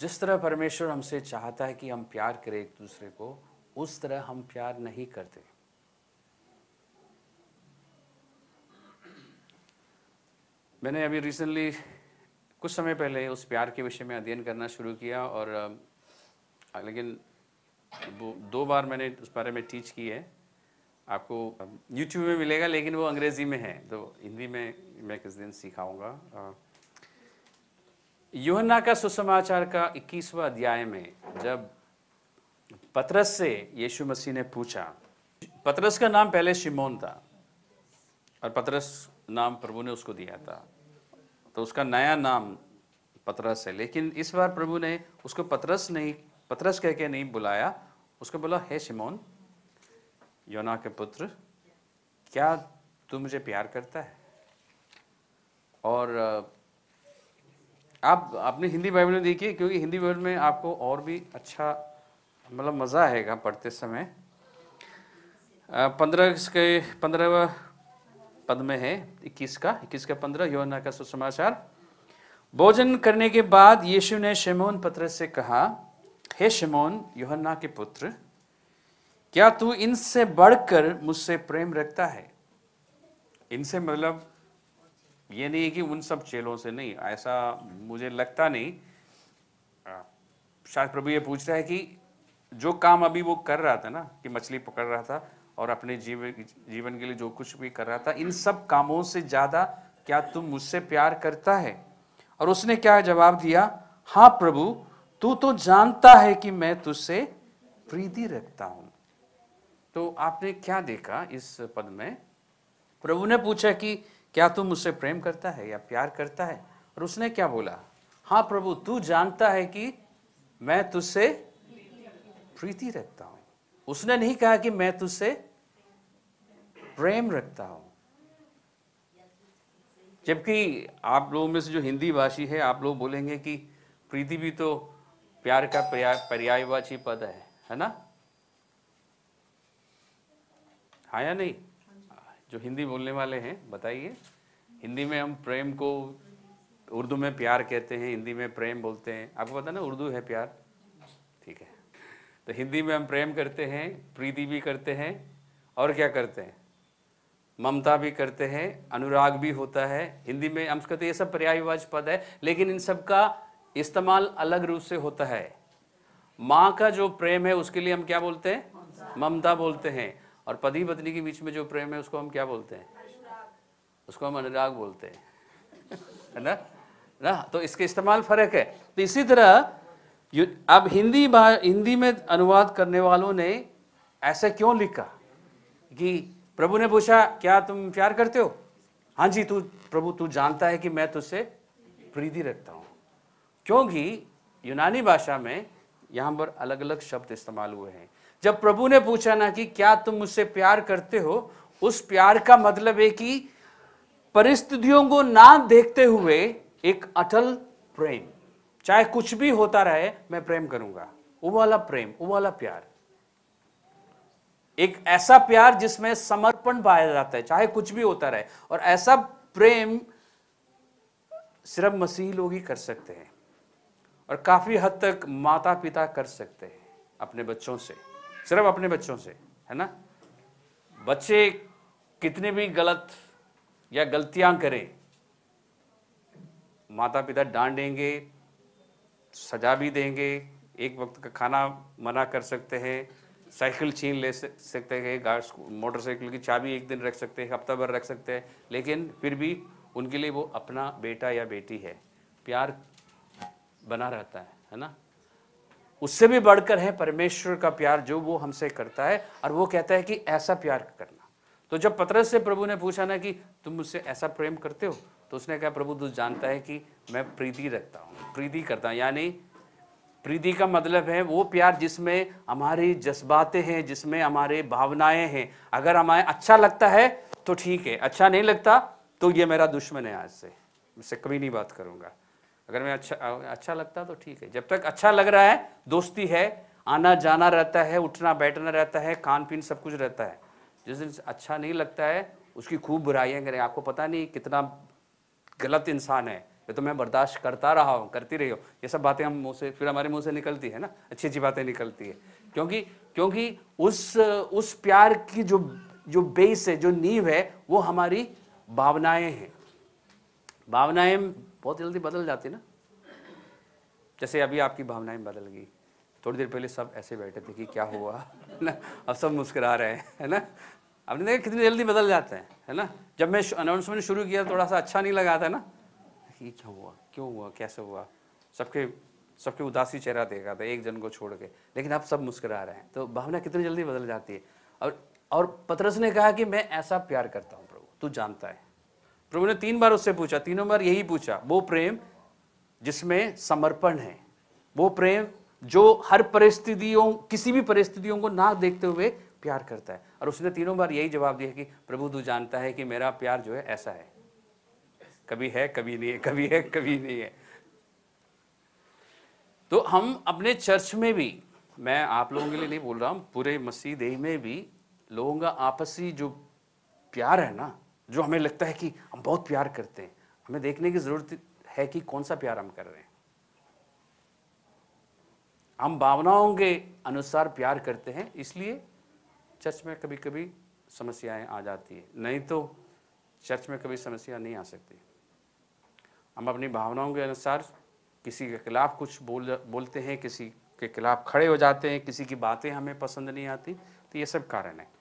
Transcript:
जिस तरह परमेश्वर हमसे चाहता है कि हम प्यार करें एक दूसरे को उस तरह हम प्यार नहीं करते मैंने अभी रिसेंटली कुछ समय पहले उस प्यार के विषय में अध्ययन करना शुरू किया और लेकिन वो दो बार मैंने उस बारे में टीच की है आपको यूट्यूब में मिलेगा लेकिन वो अंग्रेज़ी में है तो हिंदी में मैं किस दिन सिखाऊंगा यूहन्ना का सुसमाचार का 21वां अध्याय में जब पतरस से यीशु मसीह ने पूछा पतरस का नाम पहले शिमोन था और पतरस नाम प्रभु ने उसको दिया था तो उसका नया नाम पतरस है लेकिन इस बार प्रभु ने उसको पतरस नहीं पतरस कह के नहीं बुलाया उसको बोला हे शिमोन योना के पुत्र क्या तू मुझे प्यार करता है और आप आपने हिंदी बाइबल में देखिए क्योंकि हिंदी बाइबल में आपको और भी अच्छा मतलब मज़ा आएगा पढ़ते समय पंद्रह के पंद्रह पद में है इक्कीस का इक्कीस का पंद्रह योना का सुसमाचार भोजन करने के बाद यीशु ने शिमोन पत्र से कहा हे शिमोन योहन्ना के पुत्र क्या तू इनसे बढ़कर मुझसे प्रेम रखता है इनसे मतलब ये नहीं कि उन सब चेलों से नहीं ऐसा मुझे लगता नहीं शायद प्रभु ये पूछ रहा है कि जो काम अभी वो कर रहा था ना कि मछली पकड़ रहा था और अपने जीवन जीवन के लिए जो कुछ भी कर रहा था इन सब कामों से ज़्यादा क्या तुम मुझसे प्यार करता है और उसने क्या जवाब दिया हाँ प्रभु तू तो जानता है कि मैं तुझसे प्रीति रखता हूं तो आपने क्या देखा इस पद में प्रभु ने पूछा कि क्या तुम मुझसे प्रेम करता है या प्यार करता है और उसने क्या बोला हाँ प्रभु तू जानता है कि मैं तुझसे प्रीति रखता हूं उसने नहीं कहा कि मैं तुझसे प्रेम रखता हूं जबकि आप लोगों में से जो हिंदी भाषी है आप लोग बोलेंगे कि प्रीति भी तो प्यार का पर्यायवाची पद है है ना हाँ या नहीं जो हिंदी बोलने वाले हैं बताइए हिंदी में हम प्रेम को उर्दू में प्यार कहते हैं हिंदी में प्रेम बोलते हैं आपको पता ना उर्दू है प्यार ठीक है तो हिंदी में हम प्रेम करते हैं प्रीति भी करते हैं और क्या करते हैं ममता भी करते हैं अनुराग भी होता है हिंदी में हम कहते हैं ये सब पर्यायवाच पद है लेकिन इन सब का इस्तेमाल अलग रूप से होता है माँ का जो प्रेम है उसके लिए हम क्या बोलते हैं ममता बोलते हैं और पति पत्नी के बीच में जो प्रेम है उसको हम क्या बोलते हैं उसको हम अनुराग बोलते हैं है ना ना तो इसके इस्तेमाल फ़र्क है तो इसी तरह अब हिंदी हिंदी में अनुवाद करने वालों ने ऐसे क्यों लिखा कि प्रभु ने पूछा क्या तुम प्यार करते हो हाँ जी तू प्रभु तू जानता है कि मैं तुझसे प्रीति रखता हूं क्योंकि यूनानी भाषा में यहां पर अलग अलग शब्द इस्तेमाल हुए हैं जब प्रभु ने पूछा ना कि क्या तुम मुझसे प्यार करते हो उस प्यार का मतलब है कि परिस्थितियों को ना देखते हुए एक अटल प्रेम चाहे कुछ भी होता रहे मैं प्रेम करूंगा वो वाला प्रेम वो वाला प्यार एक ऐसा प्यार जिसमें समर्पण पाया जाता है चाहे कुछ भी होता रहे और ऐसा प्रेम सिर्फ मसीह लोग ही कर सकते हैं और काफ़ी हद तक माता पिता कर सकते हैं अपने बच्चों से सिर्फ अपने बच्चों से है ना बच्चे कितने भी गलत या गलतियां करें माता पिता डांटेंगे सजा भी देंगे एक वक्त का खाना मना कर सकते हैं साइकिल छीन ले सकते हैं मोटरसाइकिल की चाबी एक दिन रख सकते हैं हफ्ता भर रख सकते हैं लेकिन फिर भी उनके लिए वो अपना बेटा या बेटी है प्यार बना रहता है है ना उससे भी बढ़कर है परमेश्वर का प्यार जो वो हमसे करता है और वो कहता है कि ऐसा प्यार करना तो जब पतरस से प्रभु ने पूछा ना कि तुम मुझसे ऐसा प्रेम करते हो तो उसने कहा प्रभु तू जानता है कि मैं प्रीति रखता हूँ प्रीति करता हूँ यानी प्रीति का मतलब है वो प्यार जिसमें हमारी जज्बाते हैं जिसमें हमारे भावनाएं हैं अगर हमें अच्छा लगता है तो ठीक है अच्छा नहीं लगता तो ये मेरा दुश्मन है आज से मुझसे कभी नहीं बात करूँगा अगर मैं अच्छा अच्छा लगता तो ठीक है जब तक अच्छा लग रहा है दोस्ती है आना जाना रहता है उठना बैठना रहता है खान पीन सब कुछ रहता है जिस दिन अच्छा नहीं लगता है उसकी खूब बुराइयाँ करें आपको पता नहीं कितना गलत इंसान है ये तो मैं बर्दाश्त करता रहा हूँ करती रही हूँ ये सब बातें हम मुँह से फिर हमारे मुँह से निकलती है ना अच्छी अच्छी बातें निकलती है क्योंकि क्योंकि उस उस प्यार की जो जो बेस है जो नींव है वो हमारी भावनाएं हैं भावनाएं बहुत जल्दी बदल जाती ना जैसे अभी आपकी भावनाएं बदल गई थोड़ी देर पहले सब ऐसे बैठे थे कि क्या हुआ है ना अब सब मुस्कुरा रहे हैं है ना आपने देखा कितनी जल्दी बदल जाते हैं है ना जब मैं अनाउंसमेंट शुरू किया थोड़ा सा अच्छा नहीं लगा था ना ये क्या हुआ क्यों हुआ कैसे हुआ सबके सबके उदासी चेहरा देखा था एक जन को छोड़ के लेकिन आप सब मुस्कुरा रहे हैं तो भावना कितनी जल्दी बदल जाती है और और पतरस ने कहा कि मैं ऐसा प्यार करता हूँ प्रभु तू जानता है प्रभु ने तीन बार उससे पूछा तीनों बार यही पूछा वो प्रेम जिसमें समर्पण है वो प्रेम जो हर परिस्थितियों किसी भी परिस्थितियों को ना देखते हुए प्यार करता है और उसने तीनों बार यही जवाब दिया कि प्रभु तू जानता है कि मेरा प्यार जो है ऐसा है कभी है कभी नहीं है कभी है कभी नहीं है तो हम अपने चर्च में भी मैं आप लोगों के लिए नहीं बोल रहा हूं पूरे मसीदेही में भी लोगों का आपसी जो प्यार है ना जो हमें लगता है कि हम बहुत प्यार करते हैं हमें देखने की ज़रूरत है कि कौन सा प्यार हम कर रहे हैं हम भावनाओं के अनुसार प्यार करते हैं इसलिए चर्च में कभी कभी समस्याएं आ जाती है नहीं तो चर्च में कभी समस्या नहीं आ सकती हम अपनी भावनाओं के अनुसार किसी के खिलाफ कुछ बोल बोलते हैं किसी के खिलाफ खड़े हो जाते हैं किसी की बातें हमें पसंद नहीं आती तो ये सब कारण है